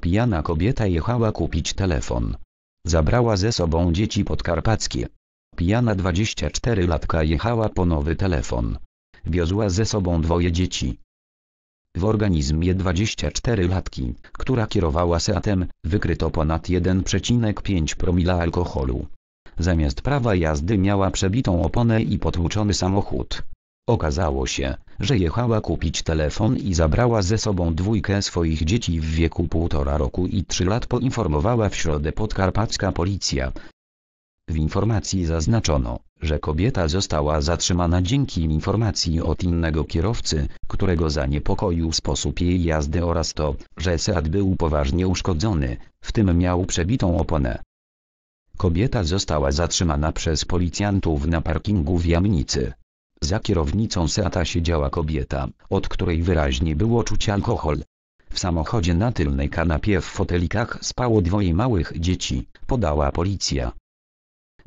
Pijana kobieta jechała kupić telefon. Zabrała ze sobą dzieci podkarpackie. Pijana 24-latka jechała po nowy telefon. Wiozła ze sobą dwoje dzieci. W organizmie 24-latki, która kierowała Seatem, wykryto ponad 1,5 promila alkoholu. Zamiast prawa jazdy miała przebitą oponę i potłuczony samochód. Okazało się, że jechała kupić telefon i zabrała ze sobą dwójkę swoich dzieci w wieku półtora roku i trzy lat poinformowała w środę podkarpacka policja. W informacji zaznaczono, że kobieta została zatrzymana dzięki informacji od innego kierowcy, którego zaniepokoił sposób jej jazdy oraz to, że Seat był poważnie uszkodzony, w tym miał przebitą oponę. Kobieta została zatrzymana przez policjantów na parkingu w Jamnicy. Za kierownicą Seata siedziała kobieta, od której wyraźnie było czuć alkohol. W samochodzie na tylnej kanapie w fotelikach spało dwoje małych dzieci, podała policja.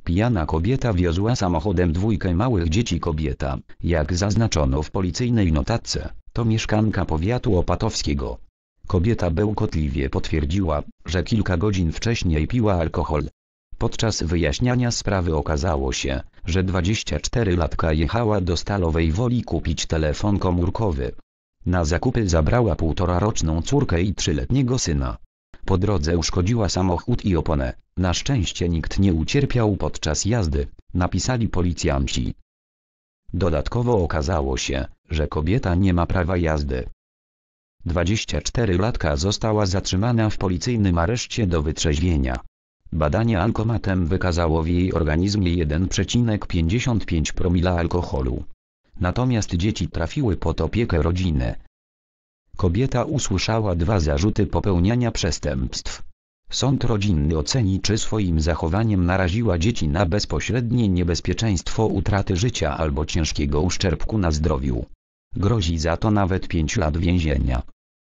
Pijana kobieta wiozła samochodem dwójkę małych dzieci kobieta, jak zaznaczono w policyjnej notatce, to mieszkanka powiatu opatowskiego. Kobieta bełkotliwie potwierdziła, że kilka godzin wcześniej piła alkohol. Podczas wyjaśniania sprawy okazało się, że 24-latka jechała do Stalowej Woli kupić telefon komórkowy. Na zakupy zabrała półtoraroczną córkę i trzyletniego syna. Po drodze uszkodziła samochód i oponę, na szczęście nikt nie ucierpiał podczas jazdy, napisali policjanci. Dodatkowo okazało się, że kobieta nie ma prawa jazdy. 24-latka została zatrzymana w policyjnym areszcie do wytrzeźwienia. Badanie alkomatem wykazało w jej organizmie 1,55 promila alkoholu. Natomiast dzieci trafiły pod opiekę rodziny. Kobieta usłyszała dwa zarzuty popełniania przestępstw. Sąd rodzinny oceni czy swoim zachowaniem naraziła dzieci na bezpośrednie niebezpieczeństwo utraty życia albo ciężkiego uszczerbku na zdrowiu. Grozi za to nawet 5 lat więzienia.